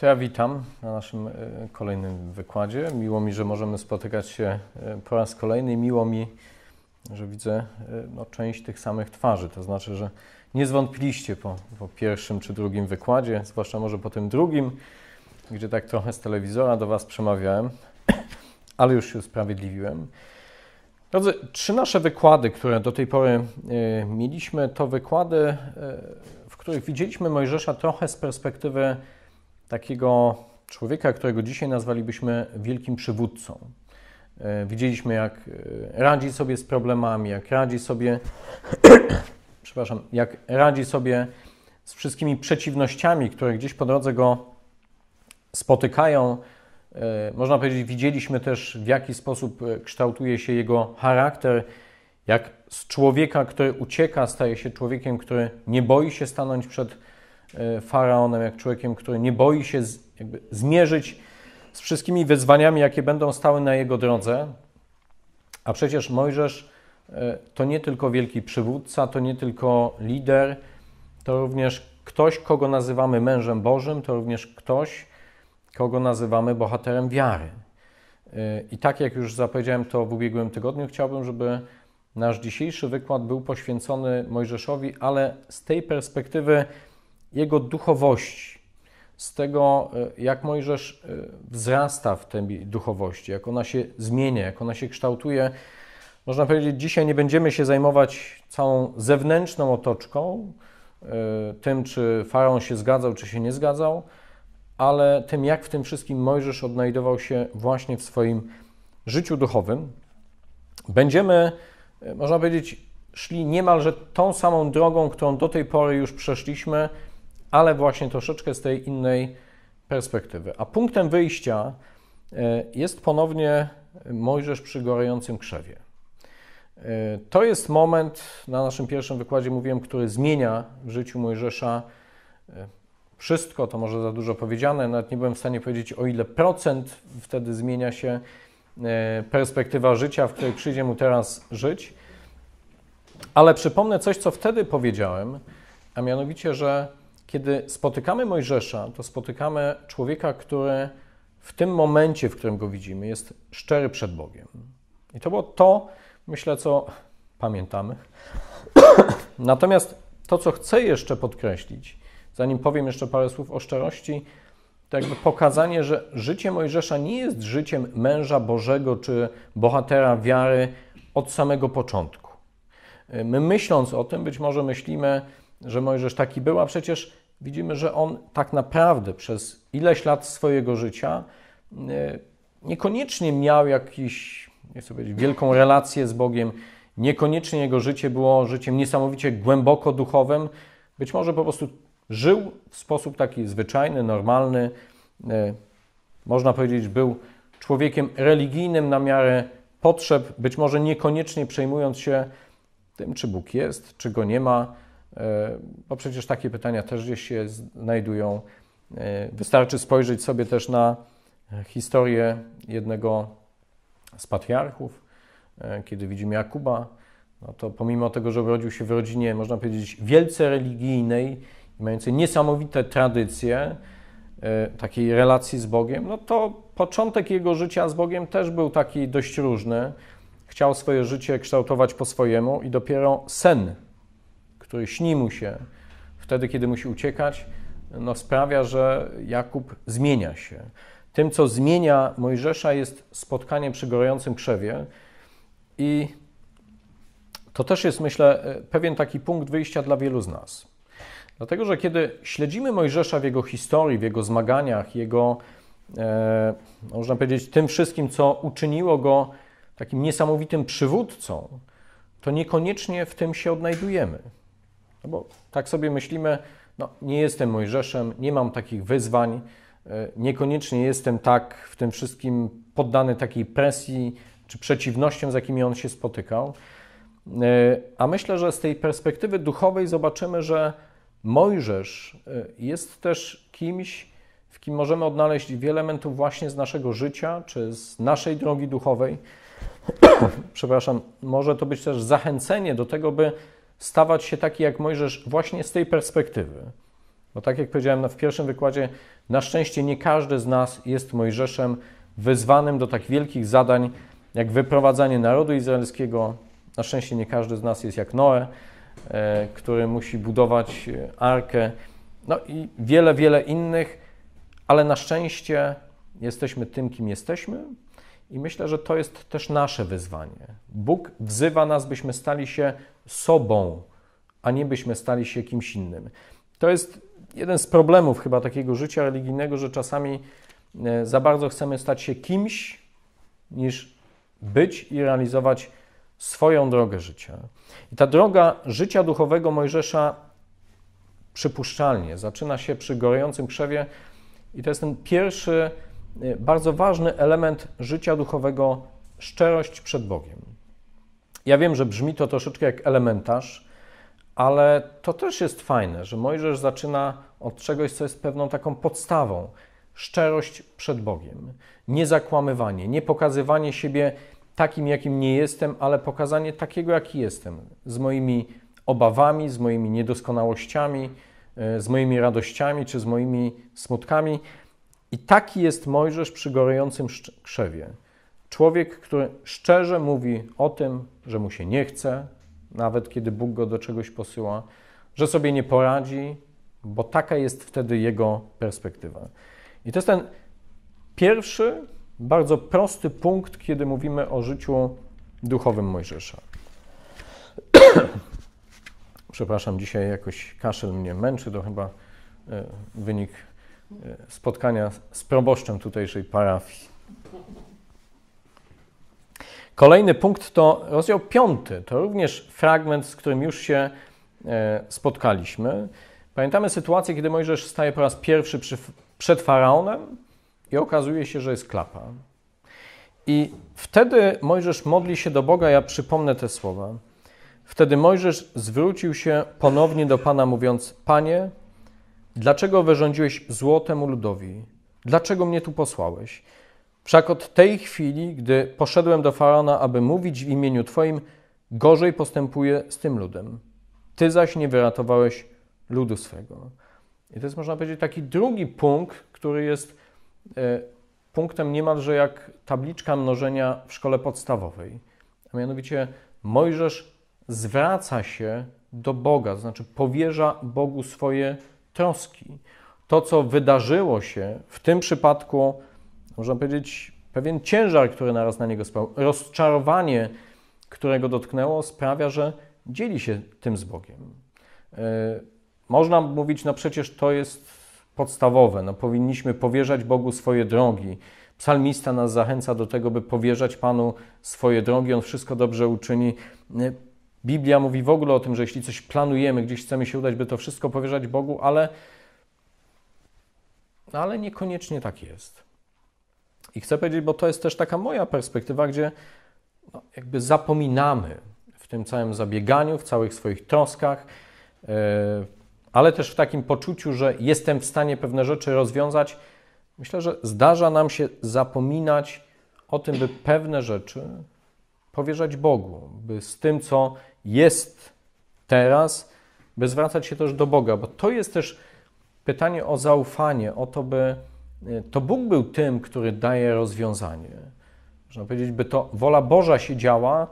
To ja witam na naszym e, kolejnym wykładzie. Miło mi, że możemy spotykać się e, po raz kolejny. Miło mi, że widzę e, no, część tych samych twarzy. To znaczy, że nie zwątpiliście po, po, pierwszym czy drugim wykładzie, zwłaszcza może po tym drugim, gdzie tak trochę z telewizora do Was przemawiałem, ale już się usprawiedliwiłem. Drodzy, trzy nasze wykłady, które do tej pory mieliśmy, to wykłady, w których widzieliśmy Mojżesza trochę z perspektywy takiego człowieka, którego dzisiaj nazwalibyśmy wielkim przywódcą. E, widzieliśmy, jak e, radzi sobie z problemami, jak radzi sobie, przepraszam, jak radzi sobie z wszystkimi przeciwnościami, które gdzieś po drodze go spotykają. E, można powiedzieć, widzieliśmy też, w jaki sposób kształtuje się jego charakter, jak z człowieka, który ucieka, staje się człowiekiem, który nie boi się stanąć przed E, faraonem, jak człowiekiem, który nie boi się z, zmierzyć z wszystkimi wyzwaniami, jakie będą stały na jego drodze. A przecież Mojżesz e, to nie tylko wielki przywódca, to nie tylko lider, to również ktoś, kogo nazywamy mężem Bożym, to również ktoś, kogo nazywamy bohaterem wiary. E, I tak jak już zapowiedziałem to w ubiegłym tygodniu, chciałbym, żeby nasz dzisiejszy wykład był poświęcony Mojżeszowi, ale z tej perspektywy jego duchowości, z tego, e, jak Mojżesz e, wzrasta w tej duchowości, jak ona się zmienia, jak ona się kształtuje. Można powiedzieć, dzisiaj nie będziemy się zajmować całą zewnętrzną otoczką, e, tym, czy faraon się zgadzał, czy się nie zgadzał, ale tym, jak w tym wszystkim Mojżesz odnajdował się właśnie w swoim życiu duchowym. Będziemy, można powiedzieć, szli niemalże tą samą drogą, którą do tej pory już przeszliśmy, ale właśnie troszeczkę z tej innej perspektywy. A punktem wyjścia e, jest ponownie Mojżesz przy gorącym krzewie. E, to jest moment, na naszym pierwszym wykładzie mówiłem, który zmienia w życiu Mojżesza e, wszystko, to może za dużo powiedziane, nawet nie byłem w stanie powiedzieć o ile procent wtedy zmienia się perspektywa życia, w której przyjdzie mu teraz żyć. Ale przypomnę coś, co wtedy powiedziałem, a mianowicie, że kiedy spotykamy Mojżesza, to spotykamy człowieka, który w tym momencie, w którym go widzimy, jest szczery przed Bogiem. I to było to, myślę, co pamiętamy. Natomiast to, co chcę jeszcze podkreślić, zanim powiem jeszcze parę słów o szczerości, to jakby pokazanie, że życie Mojżesza nie jest życiem męża Bożego czy bohatera wiary od samego początku. My myśląc o tym, być może myślimy, że Mojżesz taki był, a przecież widzimy, że on tak naprawdę przez ileś lat swojego życia e, niekoniecznie miał jakąś nie chcę powiedzieć, wielką relację z Bogiem, niekoniecznie jego życie było życiem niesamowicie głęboko duchowym, być może po prostu żył w sposób taki zwyczajny, normalny, e, można powiedzieć, był człowiekiem religijnym na miarę potrzeb, być może niekoniecznie przejmując się tym, czy Bóg jest, czy go nie ma, E, bo przecież takie pytania też gdzieś się znajdują. E, wystarczy spojrzeć sobie też na historię jednego z patriarchów, e, kiedy widzimy Jakuba, no to pomimo tego, że urodził się w rodzinie, można powiedzieć, wielce religijnej i mającej niesamowite tradycje takiej relacji z Bogiem, no to początek jego życia z Bogiem też był taki dość różny. Chciał swoje życie kształtować po swojemu i dopiero sen który śni mu się wtedy, kiedy musi uciekać, no sprawia, że Jakub zmienia się. Tym, co zmienia Mojżesza, jest spotkanie przy gorącym krzewie. I to też jest, myślę, pewien taki punkt wyjścia dla wielu z nas. Dlatego, że kiedy śledzimy Mojżesza w jego historii, w jego zmaganiach, jego, e, można powiedzieć, tym wszystkim, co uczyniło go takim niesamowitym przywódcą, to niekoniecznie w tym się odnajdujemy. No bo tak sobie myślimy, no, nie jestem Mojżeszem, nie mam takich wyzwań, e, niekoniecznie jestem tak w tym wszystkim poddany takiej presji czy przeciwnościom, z jakimi on się spotykał. E, a myślę, że z tej perspektywy duchowej zobaczymy, że Mojżesz e, jest też kimś, w kim możemy odnaleźć wiele elementów właśnie z naszego życia czy z naszej drogi duchowej. Przepraszam, może to być też zachęcenie do tego, by stawać się taki jak Mojżesz właśnie z tej perspektywy. Bo tak jak powiedziałem w pierwszym wykładzie, na szczęście nie każdy z nas jest Mojżeszem wyzwanym do tak wielkich zadań jak wyprowadzanie narodu izraelskiego. Na szczęście nie każdy z nas jest jak Noe, e, który musi budować e, arkę. No i wiele, wiele innych, ale na szczęście jesteśmy tym, kim jesteśmy, i myślę, że to jest też nasze wyzwanie. Bóg wzywa nas, byśmy stali się sobą, a nie byśmy stali się kimś innym. To jest jeden z problemów chyba takiego życia religijnego, że czasami e, za bardzo chcemy stać się kimś, niż być i realizować swoją drogę życia. I ta droga życia duchowego Mojżesza przypuszczalnie zaczyna się przy gorącym krzewie, i to jest ten pierwszy Y, bardzo ważny element życia duchowego szczerość przed Bogiem. Ja wiem, że brzmi to troszeczkę jak elementarz, ale to też jest fajne, że Mojżesz zaczyna od czegoś, co jest pewną taką podstawą. Szczerość przed Bogiem, niezakłamywanie, nie pokazywanie siebie takim, jakim nie jestem, ale pokazanie takiego, jaki jestem, z moimi obawami, z moimi niedoskonałościami, y, z moimi radościami czy z moimi smutkami. I taki jest Mojżesz przy gorącym krzewie. Człowiek, który szczerze mówi o tym, że mu się nie chce, nawet kiedy Bóg go do czegoś posyła, że sobie nie poradzi, bo taka jest wtedy jego perspektywa. I to jest ten pierwszy, bardzo prosty punkt, kiedy mówimy o życiu duchowym Mojżesza. Przepraszam, dzisiaj jakoś kaszel mnie męczy, to chyba e, wynik E, spotkania z proboszczem tutejszej parafii. Kolejny punkt to rozdział piąty. To również fragment, z którym już się e, spotkaliśmy. Pamiętamy sytuację, kiedy Mojżesz staje po raz pierwszy przy, przed faraonem i okazuje się, że jest klapa. I wtedy Mojżesz modli się do Boga, ja przypomnę te słowa. Wtedy Mojżesz zwrócił się ponownie do Pana, mówiąc: Panie, Dlaczego wyrządziłeś zło temu ludowi? Dlaczego mnie tu posłałeś? Wszak od tej chwili, gdy poszedłem do faraona, aby mówić w imieniu Twoim, gorzej postępuję z tym ludem. Ty zaś nie wyratowałeś ludu swego. I to jest, można powiedzieć, taki drugi punkt, który jest e, punktem niemalże jak tabliczka mnożenia w szkole podstawowej. A mianowicie Mojżesz zwraca się do Boga, to znaczy powierza Bogu swoje troski. To, co wydarzyło się w tym przypadku, można powiedzieć, pewien ciężar, który naraz na niego spał, rozczarowanie, które go dotknęło, sprawia, że dzieli się tym z Bogiem. E, można mówić, no przecież to jest podstawowe, no powinniśmy powierzać Bogu swoje drogi. Psalmista nas zachęca do tego, by powierzać Panu swoje drogi, on wszystko dobrze uczyni. E, Biblia mówi w ogóle o tym, że jeśli coś planujemy, gdzieś chcemy się udać, by to wszystko powierzać Bogu, ale, ale niekoniecznie tak jest. I chcę powiedzieć, bo to jest też taka moja perspektywa, gdzie no, jakby zapominamy w tym całym zabieganiu, w całych swoich troskach, yy, ale też w takim poczuciu, że jestem w stanie pewne rzeczy rozwiązać. Myślę, że zdarza nam się zapominać o tym, by pewne rzeczy powierzać Bogu, by z tym, co jest teraz, by zwracać się też do Boga, bo to jest też pytanie o zaufanie, o to, by to Bóg był tym, który daje rozwiązanie. Można powiedzieć, by to wola Boża się działa,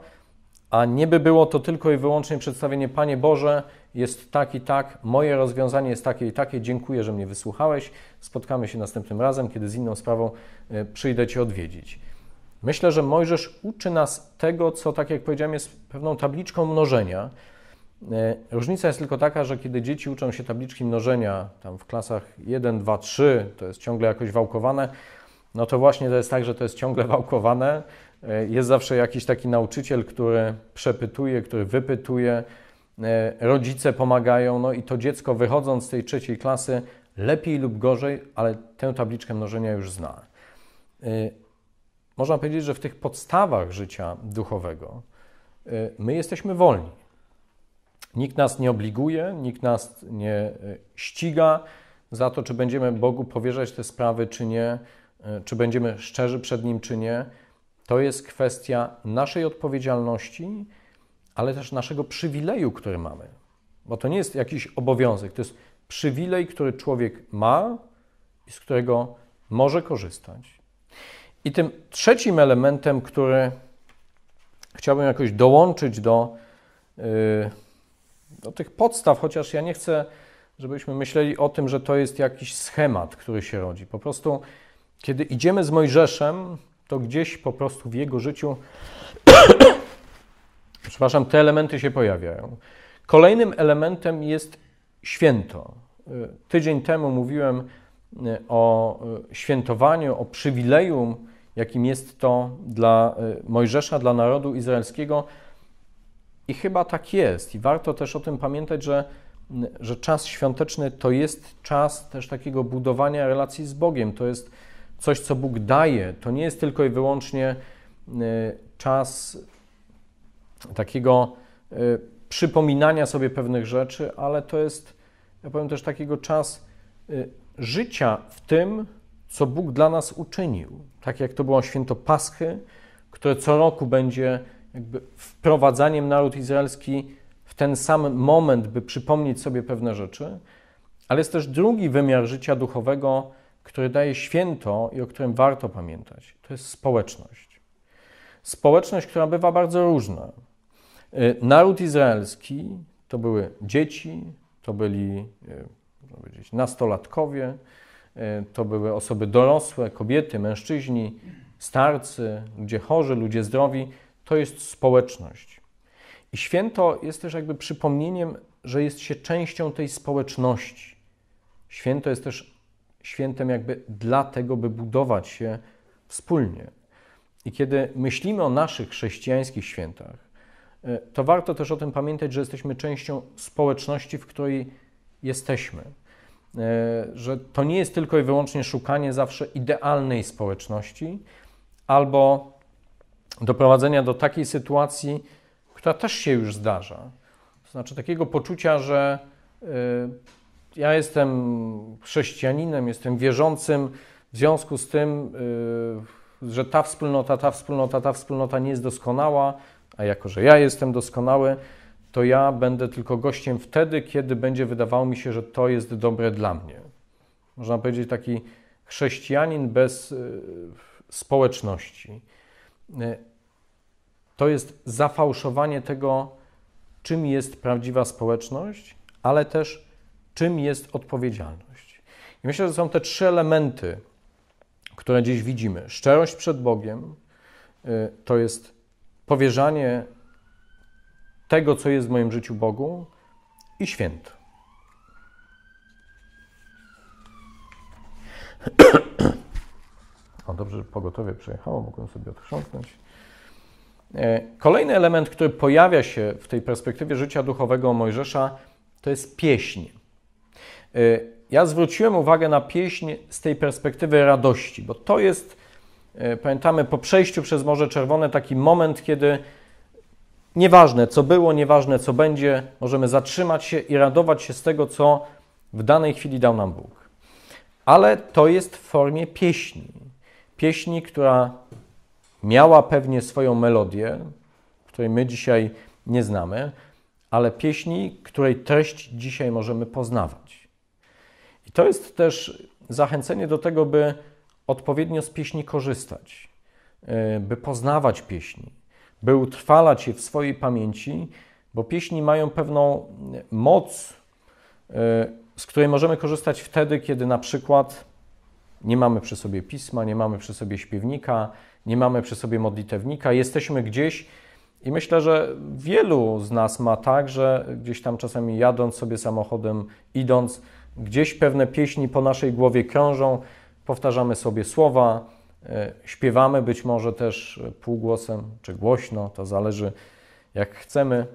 a nie by było to tylko i wyłącznie przedstawienie Panie Boże, jest tak i tak, moje rozwiązanie jest takie i takie, dziękuję, że mnie wysłuchałeś, spotkamy się następnym razem, kiedy z inną sprawą e, przyjdę Cię odwiedzić. Myślę, że Mojżesz uczy nas tego, co, tak jak powiedziałem, jest pewną tabliczką mnożenia. E, różnica jest tylko taka, że kiedy dzieci uczą się tabliczki mnożenia, tam w klasach 1, 2, 3, to jest ciągle jakoś wałkowane, no to właśnie to jest tak, że to jest ciągle wałkowane. E, jest zawsze jakiś taki nauczyciel, który przepytuje, który wypytuje, e, rodzice pomagają, no i to dziecko wychodząc z tej trzeciej klasy lepiej lub gorzej, ale tę tabliczkę mnożenia już zna można powiedzieć, że w tych podstawach życia duchowego y, my jesteśmy wolni. Nikt nas nie obliguje, nikt nas nie y, ściga za to, czy będziemy Bogu powierzać te sprawy, czy nie, y, czy będziemy szczerzy przed Nim, czy nie. To jest kwestia naszej odpowiedzialności, ale też naszego przywileju, który mamy. Bo to nie jest jakiś obowiązek, to jest przywilej, który człowiek ma i z którego może korzystać. I tym trzecim elementem, który chciałbym jakoś dołączyć do, y, do tych podstaw, chociaż ja nie chcę, żebyśmy myśleli o tym, że to jest jakiś schemat, który się rodzi. Po prostu, kiedy idziemy z Mojżeszem, to gdzieś po prostu w jego życiu, przepraszam, te elementy się pojawiają. Kolejnym elementem jest święto. Y, tydzień temu mówiłem y, o świętowaniu, o przywileju jakim jest to dla y, Mojżesza, dla narodu izraelskiego. I chyba tak jest. I warto też o tym pamiętać, że, y, że czas świąteczny to jest czas też takiego budowania relacji z Bogiem. To jest coś, co Bóg daje. To nie jest tylko i wyłącznie y, czas takiego przypominania sobie pewnych rzeczy, ale to jest, ja powiem też, takiego czas życia w tym, co Bóg dla nas uczynił. Tak jak to było święto Paschy, które co roku będzie jakby wprowadzaniem naród izraelski w ten sam moment, by przypomnieć sobie pewne rzeczy, ale jest też drugi wymiar życia duchowego, który daje święto i o którym warto pamiętać. To jest społeczność. Społeczność, która bywa bardzo różna. Y, naród izraelski to były dzieci, to byli, y, nastolatkowie, E, to były osoby dorosłe, kobiety, mężczyźni, starcy, ludzie chorzy, ludzie zdrowi. To jest społeczność. I święto jest też jakby przypomnieniem, że jest się częścią tej społeczności. Święto jest też świętem jakby dlatego, by budować się wspólnie. I kiedy myślimy o naszych chrześcijańskich świętach, e, to warto też o tym pamiętać, że jesteśmy częścią społeczności, w której jesteśmy. E, że to nie jest tylko i wyłącznie szukanie zawsze idealnej społeczności albo doprowadzenia do takiej sytuacji, która też się już zdarza. To znaczy takiego poczucia, że e, ja jestem chrześcijaninem, jestem wierzącym, w związku z tym, e, że ta wspólnota, ta wspólnota, ta wspólnota nie jest doskonała, a jako, że ja jestem doskonały, to ja będę tylko gościem wtedy, kiedy będzie wydawało mi się, że to jest dobre dla mnie. Można powiedzieć taki chrześcijanin bez y, społeczności. Y, to jest zafałszowanie tego, czym jest prawdziwa społeczność, ale też czym jest odpowiedzialność. I myślę, że są te trzy elementy, które dziś widzimy: szczerość przed Bogiem, y, to jest powierzanie tego, co jest w moim życiu Bogu i święt. O, dobrze, że pogotowie przyjechało, mogłem sobie odchrząknąć. E, kolejny element, który pojawia się w tej perspektywie życia duchowego Mojżesza, to jest pieśń. E, ja zwróciłem uwagę na pieśń z tej perspektywy radości, bo to jest, e, pamiętamy, po przejściu przez Morze Czerwone taki moment, kiedy Nieważne co było, nieważne co będzie, możemy zatrzymać się i radować się z tego, co w danej chwili dał nam Bóg. Ale to jest w formie pieśni. Pieśni, która miała pewnie swoją melodię, której my dzisiaj nie znamy, ale pieśni, której treść dzisiaj możemy poznawać. I to jest też zachęcenie do tego, by odpowiednio z pieśni korzystać, e, by poznawać pieśni, by utrwalać je w swojej pamięci, bo pieśni mają pewną mm, moc, y, z której możemy korzystać wtedy, kiedy na przykład nie mamy przy sobie pisma, nie mamy przy sobie śpiewnika, nie mamy przy sobie modlitewnika, jesteśmy gdzieś i myślę, że wielu z nas ma tak, że gdzieś tam czasami jadąc sobie samochodem, idąc, gdzieś pewne pieśni po naszej głowie krążą, powtarzamy sobie słowa, E, śpiewamy być może też półgłosem czy głośno, to zależy jak chcemy.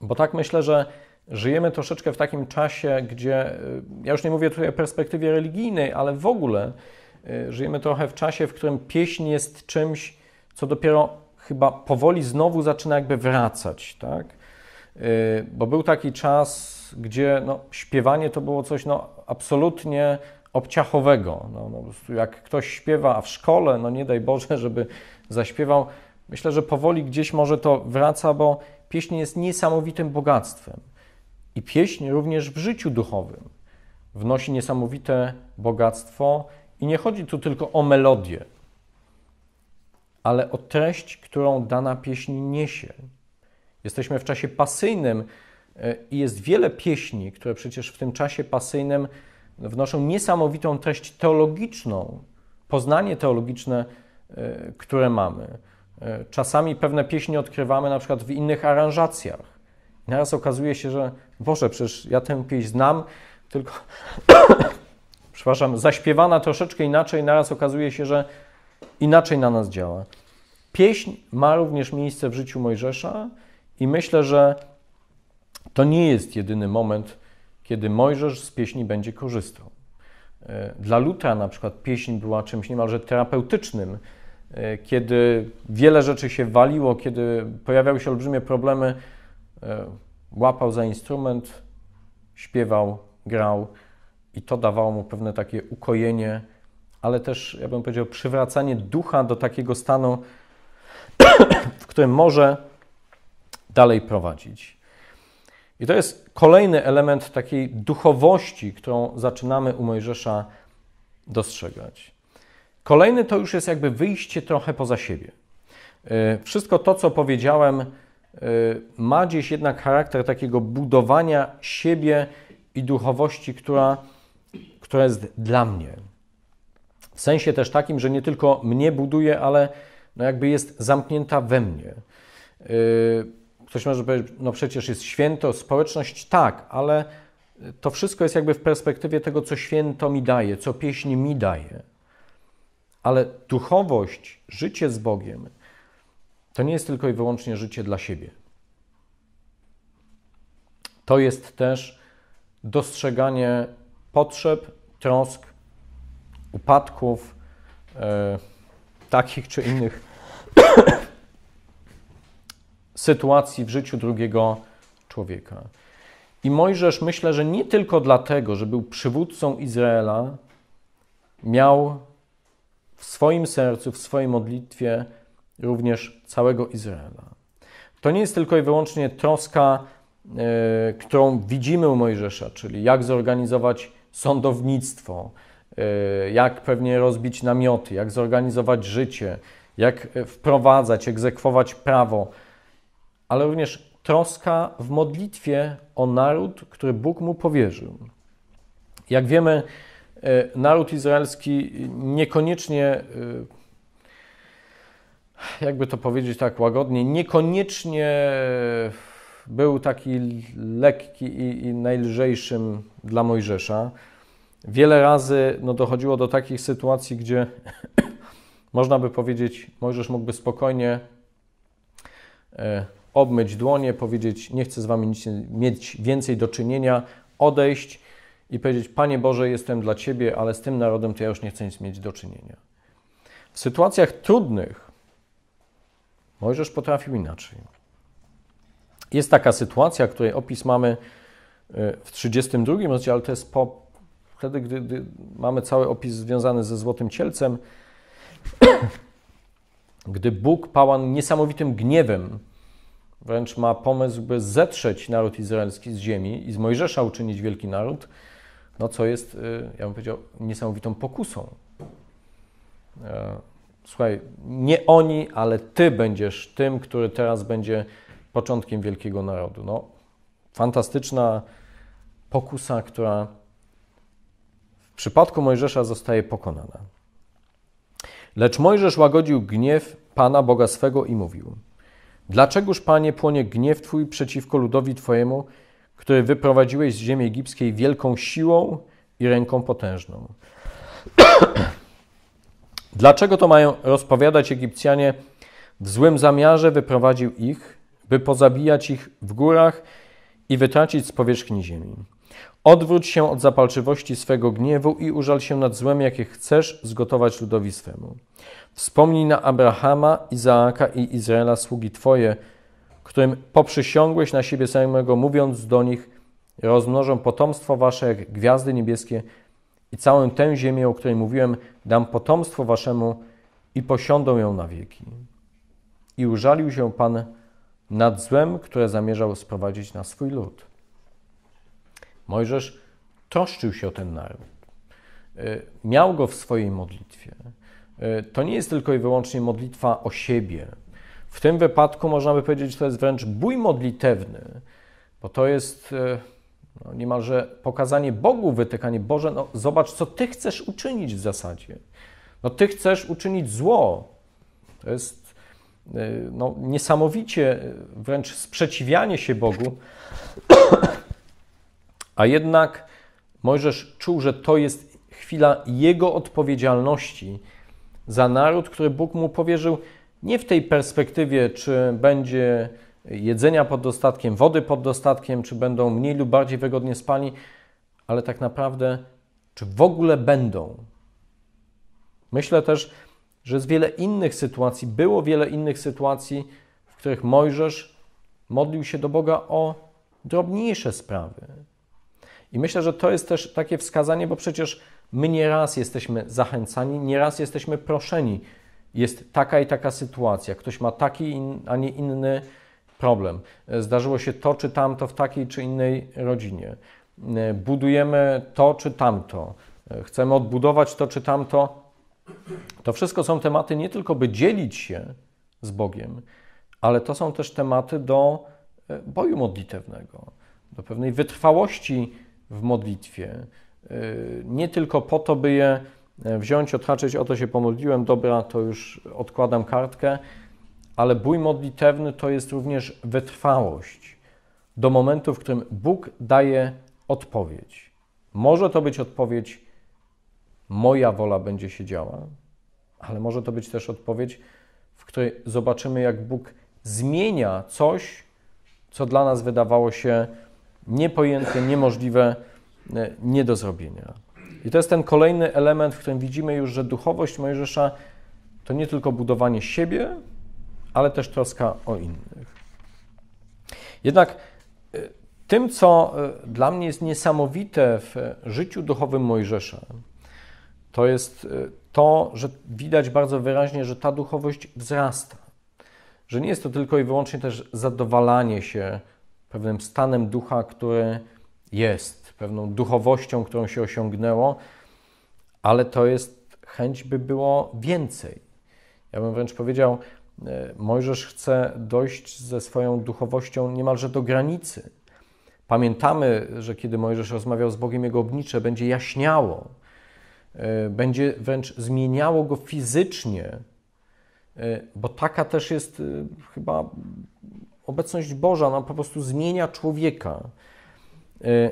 Bo tak myślę, że żyjemy troszeczkę w takim czasie, gdzie e, ja już nie mówię tutaj o perspektywie religijnej, ale w ogóle e, żyjemy trochę w czasie, w którym pieśń jest czymś, co dopiero chyba powoli znowu zaczyna jakby wracać, tak? Bo był taki czas, gdzie no, śpiewanie to było coś no, absolutnie obciachowego. No, no, jak ktoś śpiewa, a w szkole, no nie daj Boże, żeby zaśpiewał, myślę, że powoli gdzieś może to wraca, bo pieśń jest niesamowitym bogactwem. I pieśń również w życiu duchowym wnosi niesamowite bogactwo i nie chodzi tu tylko o melodię, ale o treść, którą dana pieśń niesie. Jesteśmy w czasie pasyjnym e, i jest wiele pieśni, które przecież w tym czasie pasyjnym wnoszą niesamowitą treść teologiczną, poznanie teologiczne, e, które mamy. E, czasami pewne pieśni odkrywamy na przykład w innych aranżacjach. I naraz okazuje się, że Boże, przecież ja tę pieśń znam, tylko przepraszam, zaśpiewana troszeczkę inaczej, naraz okazuje się, że inaczej na nas działa. Pieśń ma również miejsce w życiu Mojżesza i myślę, że to nie jest jedyny moment, kiedy Mojżesz z pieśni będzie korzystał. E, dla Lutra na przykład pieśń była czymś niemalże terapeutycznym, e, kiedy wiele rzeczy się waliło, kiedy pojawiały się olbrzymie problemy, e, łapał za instrument, śpiewał, grał i to dawało mu pewne takie ukojenie, ale też, ja bym powiedział, przywracanie ducha do takiego stanu, w którym może dalej prowadzić. I to jest kolejny element takiej duchowości, którą zaczynamy u Mojżesza dostrzegać. Kolejny to już jest jakby wyjście trochę poza siebie. Y, wszystko to, co powiedziałem, y, ma gdzieś jednak charakter takiego budowania siebie i duchowości, która, która jest dla mnie. W sensie też takim, że nie tylko mnie buduje, ale no jakby jest zamknięta we mnie. Y, Ktoś może powiedzieć, no przecież jest święto, społeczność, tak, ale to wszystko jest jakby w perspektywie tego, co święto mi daje, co pieśń mi daje. Ale duchowość, życie z Bogiem, to nie jest tylko i wyłącznie życie dla siebie. To jest też dostrzeganie potrzeb, trosk, upadków, e, takich czy innych sytuacji w życiu drugiego człowieka. I Mojżesz myślę, że nie tylko dlatego, że był przywódcą Izraela, miał w swoim sercu, w swojej modlitwie również całego Izraela. To nie jest tylko i wyłącznie troska, yy, którą widzimy u Mojżesza, czyli jak zorganizować sądownictwo, yy, jak pewnie rozbić namioty, jak zorganizować życie, jak wprowadzać, egzekwować prawo ale również troska w modlitwie o naród, który Bóg mu powierzył. Jak wiemy, e, naród izraelski niekoniecznie, e, jakby to powiedzieć tak łagodnie, niekoniecznie był taki lekki i, najlżejszym dla Mojżesza. Wiele razy no, dochodziło do takich sytuacji, gdzie można by powiedzieć, Mojżesz mógłby spokojnie e, obmyć dłonie, powiedzieć: Nie chcę z wami nic, mieć więcej do czynienia, odejść i powiedzieć: Panie Boże, jestem dla ciebie, ale z tym narodem to ja już nie chcę nic mieć do czynienia. W sytuacjach trudnych Mojżesz potrafił inaczej. Jest taka sytuacja, której opis mamy e, w 32 rozdziale, to jest po, wtedy, gdy, gdy mamy cały opis związany ze złotym cielcem. gdy Bóg pałan niesamowitym gniewem wręcz ma pomysł, by zetrzeć naród izraelski z ziemi i z Mojżesza uczynić wielki naród, no co jest, y, ja bym powiedział, niesamowitą pokusą. E, słuchaj, nie oni, ale ty będziesz tym, który teraz będzie początkiem wielkiego narodu. No, fantastyczna pokusa, która w przypadku Mojżesza zostaje pokonana. Lecz Mojżesz łagodził gniew Pana Boga swego i mówił – Dlaczegoż, Panie, płonie gniew Twój przeciwko ludowi Twojemu, który wyprowadziłeś z ziemi egipskiej wielką siłą i ręką potężną? Dlaczego to mają rozpowiadać Egipcjanie? W złym zamiarze wyprowadził ich, by pozabijać ich w górach i wytracić z powierzchni ziemi. Odwróć się od zapalczywości swego gniewu i użal się nad złem, jakie chcesz zgotować ludowi swemu. Wspomnij na Abrahama, Izaaka i Izraela, sługi Twoje, którym poprzysiągłeś na siebie samego, mówiąc do nich, rozmnożą potomstwo Wasze jak gwiazdy niebieskie i całą tę ziemię, o której mówiłem, dam potomstwo Waszemu i posiądą ją na wieki. I użalił się Pan nad złem, które zamierzał sprowadzić na swój lud. Mojżesz troszczył się o ten naród. Y, miał go w swojej modlitwie. Y, to nie jest tylko i wyłącznie modlitwa o siebie. W tym wypadku można by powiedzieć, że to jest wręcz bój modlitewny, bo to jest y, no, niemalże pokazanie Bogu, wytykanie Boże, no zobacz, co Ty chcesz uczynić w zasadzie. No Ty chcesz uczynić zło. To jest no, niesamowicie wręcz sprzeciwianie się Bogu a jednak Mojżesz czuł, że to jest chwila jego odpowiedzialności za naród, który Bóg mu powierzył nie w tej perspektywie, czy będzie jedzenia pod dostatkiem, wody pod dostatkiem, czy będą mniej lub bardziej wygodnie spali, ale tak naprawdę, czy w ogóle będą. Myślę też, że jest wiele innych sytuacji, było wiele innych sytuacji, w których Mojżesz modlił się do Boga o drobniejsze sprawy, i myślę, że to jest też takie wskazanie, bo przecież my nieraz jesteśmy zachęcani, nieraz jesteśmy proszeni. Jest taka i taka sytuacja, ktoś ma taki, a nie inny problem. Zdarzyło się to czy tamto w takiej czy innej rodzinie. Budujemy to czy tamto, chcemy odbudować to czy tamto. To wszystko są tematy nie tylko, by dzielić się z Bogiem, ale to są też tematy do e, boju modlitewnego, do pewnej wytrwałości w modlitwie. Y, nie tylko po to, by je e, wziąć, odhaczyć, o to się pomodliłem, dobra, to już odkładam kartkę, ale bój modlitewny to jest również wytrwałość do momentu, w którym Bóg daje odpowiedź. Może to być odpowiedź, moja wola będzie się działa, ale może to być też odpowiedź, w której zobaczymy, jak Bóg zmienia coś, co dla nas wydawało się niepojęte, niemożliwe, e, nie do zrobienia. I to jest ten kolejny element, w którym widzimy już, że duchowość Mojżesza to nie tylko budowanie siebie, ale też troska o innych. Jednak e, tym, co e, dla mnie jest niesamowite w życiu duchowym Mojżesza, to jest to, że widać bardzo wyraźnie, że ta duchowość wzrasta. Że nie jest to tylko i wyłącznie też zadowalanie się pewnym stanem ducha, który jest, pewną duchowością, którą się osiągnęło, ale to jest chęć, by było więcej. Ja bym wręcz powiedział, e, Mojżesz chce dojść ze swoją duchowością niemalże do granicy. Pamiętamy, że kiedy Mojżesz rozmawiał z Bogiem, jego oblicze będzie jaśniało, e, będzie wręcz zmieniało go fizycznie, e, bo taka też jest chyba obecność Boża, ona po prostu zmienia człowieka. Y,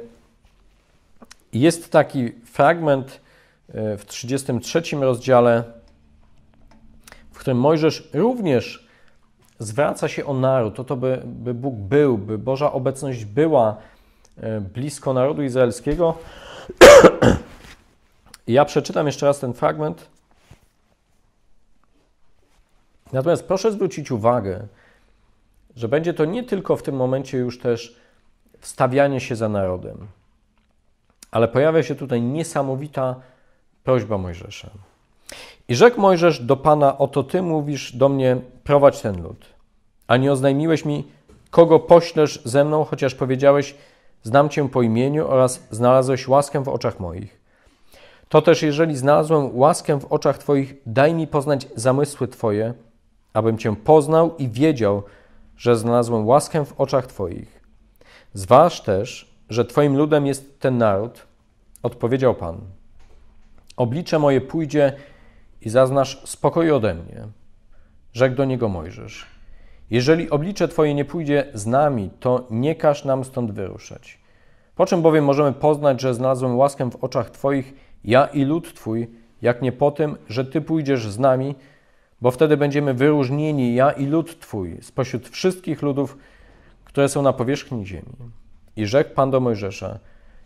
jest taki fragment y, w 33 rozdziale, w którym Mojżesz również zwraca się o naród, o to, by, by Bóg był, by Boża obecność była y, blisko narodu izraelskiego. Ja przeczytam jeszcze raz ten fragment. Natomiast proszę zwrócić uwagę, że będzie to nie tylko w tym momencie już też wstawianie się za narodem, ale pojawia się tutaj niesamowita prośba Mojżesza. I rzekł Mojżesz do Pana, oto Ty mówisz do mnie, prowadź ten lud. A nie oznajmiłeś mi, kogo poślesz ze mną, chociaż powiedziałeś, znam Cię po imieniu oraz znalazłeś łaskę w oczach moich. To też, jeżeli znalazłem łaskę w oczach Twoich, daj mi poznać zamysły Twoje, abym Cię poznał i wiedział, że znalazłem łaskę w oczach Twoich. Zważ też, że Twoim ludem jest ten naród, odpowiedział Pan. Oblicze moje pójdzie i zaznasz spokoju ode mnie. Rzekł do niego Mojżesz. Jeżeli oblicze Twoje nie pójdzie z nami, to nie każ nam stąd wyruszać. Po czym bowiem możemy poznać, że znalazłem łaskę w oczach Twoich, ja i lud Twój, jak nie po tym, że Ty pójdziesz z nami bo wtedy będziemy wyróżnieni ja i lud Twój spośród wszystkich ludów, które są na powierzchni ziemi. I rzekł Pan do Mojżesza,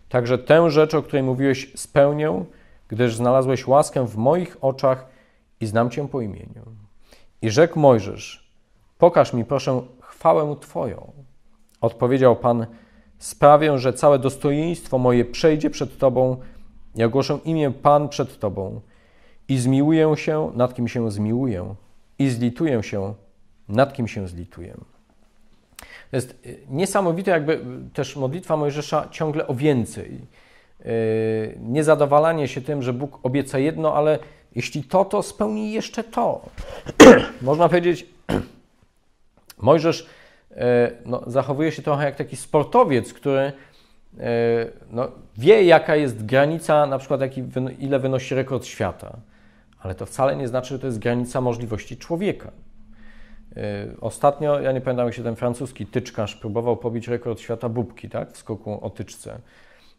także tę rzecz, o której mówiłeś, spełnię, gdyż znalazłeś łaskę w moich oczach i znam Cię po imieniu. I rzekł Mojżesz, pokaż mi proszę chwałę Twoją. Odpowiedział Pan, sprawię, że całe dostojeństwo moje przejdzie przed Tobą ja ogłoszę imię Pan przed Tobą – i zmiłuję się, nad kim się zmiłuję. I zlituję się, nad kim się zlituję. To jest y, niesamowite, jakby y, też modlitwa Mojżesza ciągle o więcej. Y, niezadowalanie się tym, że Bóg obieca jedno, ale jeśli to, to spełni jeszcze to. Można powiedzieć, Mojżesz no, zachowuje się trochę jak taki sportowiec, który no, wie, jaka jest granica, na przykład jaki, ile wynosi rekord świata ale to wcale nie znaczy, że to jest granica możliwości człowieka. Y, ostatnio, ja nie pamiętam jak się ten francuski tyczkarz próbował pobić rekord świata bubki, tak, w skoku o tyczce,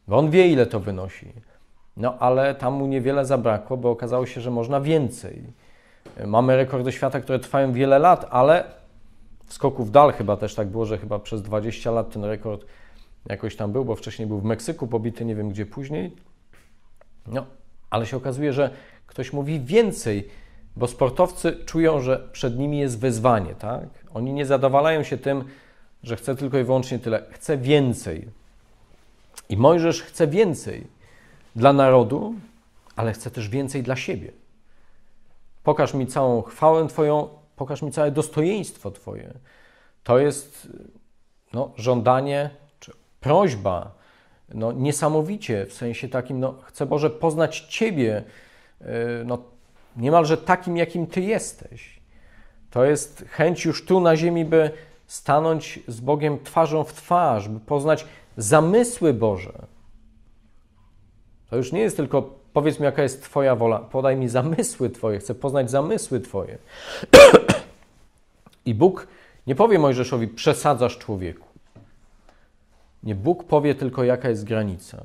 bo on wie ile to wynosi. No ale tam mu niewiele zabrakło, bo okazało się, że można więcej. Y, mamy rekordy świata, które trwają wiele lat, ale w skoku w dal chyba też tak było, że chyba przez 20 lat ten rekord jakoś tam był, bo wcześniej był w Meksyku pobity, nie wiem gdzie później. No, ale się okazuje, że Ktoś mówi więcej, bo sportowcy czują, że przed nimi jest wyzwanie, tak? Oni nie zadowalają się tym, że chcę tylko i wyłącznie tyle, chcę więcej. I Mojżesz chce więcej dla narodu, ale chce też więcej dla siebie. Pokaż mi całą chwałę Twoją, pokaż mi całe dostojeństwo Twoje. To jest no, żądanie czy prośba no, niesamowicie, w sensie takim, no, chcę Boże poznać Ciebie, Yy, no, niemalże takim, jakim Ty jesteś. To jest chęć już tu na ziemi, by stanąć z Bogiem twarzą w twarz, by poznać zamysły Boże. To już nie jest tylko powiedz mi, jaka jest Twoja wola, podaj mi zamysły Twoje, chcę poznać zamysły Twoje. I Bóg nie powie Mojżeszowi, przesadzasz człowieku. Nie, Bóg powie tylko, jaka jest granica.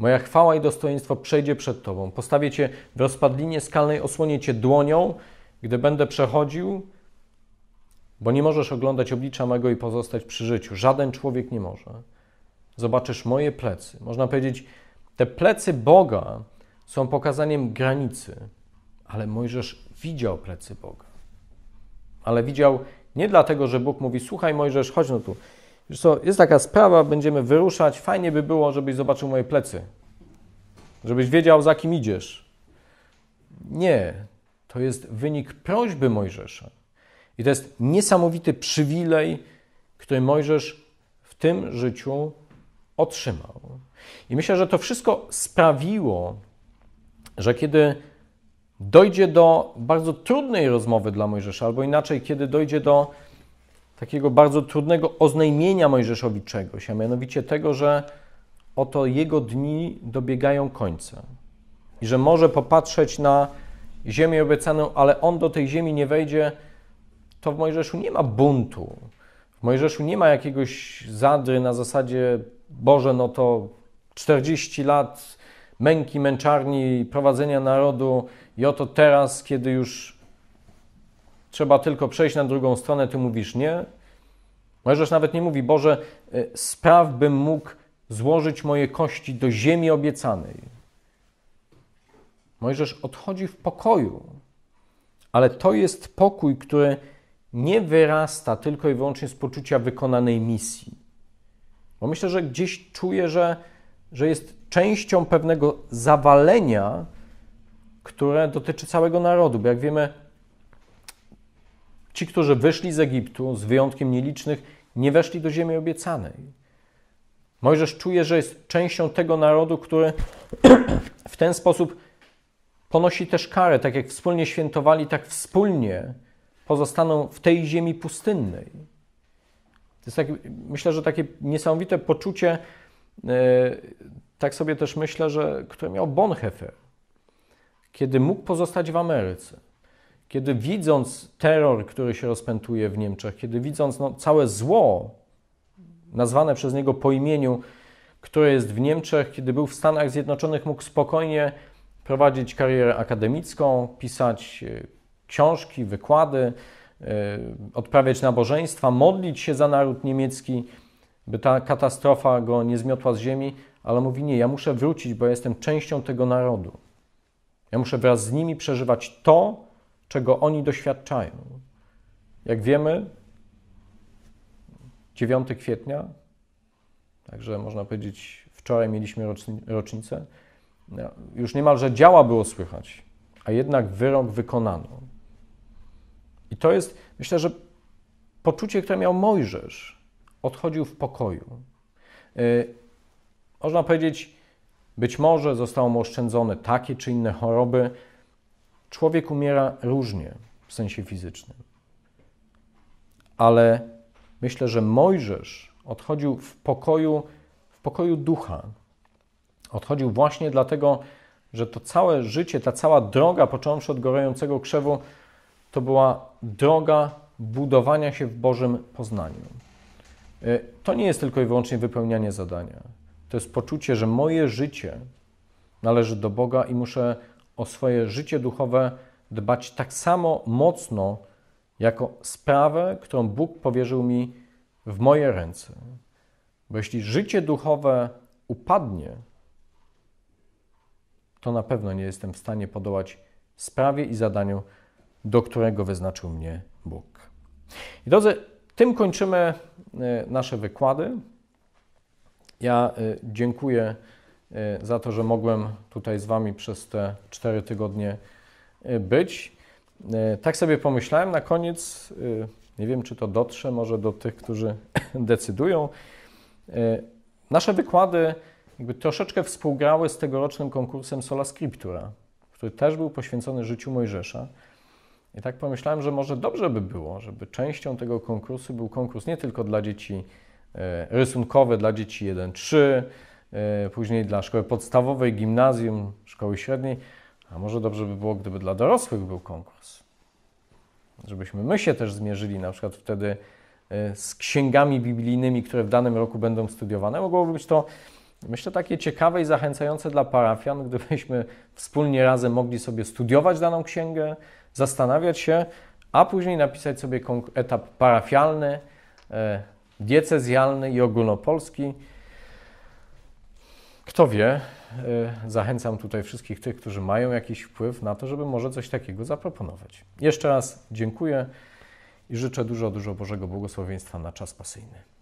Moja chwała i dostojeństwo przejdzie przed Tobą. Postawię Cię w rozpadlinie skalnej, osłonię Cię dłonią, gdy będę przechodził, bo nie możesz oglądać oblicza mego i pozostać przy życiu. Żaden człowiek nie może. Zobaczysz moje plecy. Można powiedzieć, te plecy Boga są pokazaniem granicy, ale Mojżesz widział plecy Boga. Ale widział nie dlatego, że Bóg mówi: Słuchaj, Mojżesz, chodź no tu. Wiesz co, jest taka sprawa, będziemy wyruszać. Fajnie by było, żebyś zobaczył moje plecy. Żebyś wiedział, za kim idziesz. Nie, to jest wynik prośby Mojżesza. I to jest niesamowity przywilej, który Mojżesz w tym życiu otrzymał. I myślę, że to wszystko sprawiło, że kiedy dojdzie do bardzo trudnej rozmowy dla Mojżesza, albo inaczej, kiedy dojdzie do takiego bardzo trudnego oznajmienia Mojżeszowi czegoś, a mianowicie tego, że oto jego dni dobiegają końca i że może popatrzeć na ziemię obiecaną, ale on do tej ziemi nie wejdzie, to w Mojżeszu nie ma buntu. W Mojżeszu nie ma jakiegoś zadry na zasadzie Boże, no to 40 lat męki, męczarni, prowadzenia narodu i oto teraz, kiedy już trzeba tylko przejść na drugą stronę, ty mówisz nie. Mojżesz nawet nie mówi, Boże, e, spraw bym mógł złożyć moje kości do ziemi obiecanej. Mojżesz odchodzi w pokoju, ale to jest pokój, który nie wyrasta tylko i wyłącznie z poczucia wykonanej misji. Bo myślę, że gdzieś czuję, że, że jest częścią pewnego zawalenia, które dotyczy całego narodu. Bo jak wiemy, Ci, którzy wyszli z Egiptu, z wyjątkiem nielicznych, nie weszli do ziemi obiecanej. Mojżesz czuje, że jest częścią tego narodu, który w ten sposób ponosi też karę. Tak jak wspólnie świętowali, tak wspólnie pozostaną w tej ziemi pustynnej. To jest myślę, że takie niesamowite poczucie, e, tak sobie też myślę, że które miał Bonhoeffer, kiedy mógł pozostać w Ameryce kiedy widząc terror, który się rozpętuje w Niemczech, kiedy widząc no, całe zło nazwane przez niego po imieniu, które jest w Niemczech, kiedy był w Stanach Zjednoczonych, mógł spokojnie prowadzić karierę akademicką, pisać e, książki, wykłady, e, odprawiać nabożeństwa, modlić się za naród niemiecki, by ta katastrofa go nie zmiotła z ziemi, ale mówi: Nie, ja muszę wrócić, bo ja jestem częścią tego narodu. Ja muszę wraz z nimi przeżywać to, czego oni doświadczają. Jak wiemy, 9 kwietnia, także można powiedzieć, wczoraj mieliśmy rocznicę, no, już niemalże działa było słychać, a jednak wyrok wykonano. I to jest, myślę, że poczucie, które miał Mojżesz, odchodził w pokoju. Y, można powiedzieć, być może zostało mu oszczędzone takie czy inne choroby, Człowiek umiera różnie w sensie fizycznym. Ale myślę, że Mojżesz odchodził w pokoju, w pokoju ducha. Odchodził właśnie dlatego, że to całe życie, ta cała droga, począwszy od gorącego krzewu, to była droga budowania się w Bożym poznaniu. Y, to nie jest tylko i wyłącznie wypełnianie zadania. To jest poczucie, że moje życie należy do Boga i muszę o swoje życie duchowe dbać tak samo mocno, jako sprawę, którą Bóg powierzył mi w moje ręce. Bo jeśli życie duchowe upadnie, to na pewno nie jestem w stanie podołać sprawie i zadaniu, do którego wyznaczył mnie Bóg. I drodzy, tym kończymy e, nasze wykłady. Ja e, dziękuję Y, za to, że mogłem tutaj z Wami przez te cztery tygodnie y, być. Y, tak sobie pomyślałem na koniec, nie wiem czy to dotrze może do tych, którzy decydują. Nasze wykłady jakby troszeczkę współgrały z tegorocznym konkursem Sola Scriptura, który też był poświęcony życiu Mojżesza. I tak pomyślałem, że może dobrze by było, żeby częścią tego konkursu był konkurs nie tylko dla dzieci rysunkowe, dla dzieci 1-3, E, później dla szkoły podstawowej, gimnazjum, szkoły średniej. A może dobrze by było, gdyby dla dorosłych był konkurs. Żebyśmy my się też zmierzyli na przykład wtedy e, z księgami biblijnymi, które w danym roku będą studiowane. Mogłoby być to, myślę, takie ciekawe i zachęcające dla parafian, gdybyśmy wspólnie razem mogli sobie studiować daną księgę, zastanawiać się, a później napisać sobie etap parafialny, e, diecezjalny i ogólnopolski. Kto wie, e, zachęcam tutaj wszystkich tych, którzy mają jakiś wpływ na to, żeby może coś takiego zaproponować. Jeszcze raz dziękuję i życzę dużo, dużo Bożego błogosławieństwa na czas pasyjny.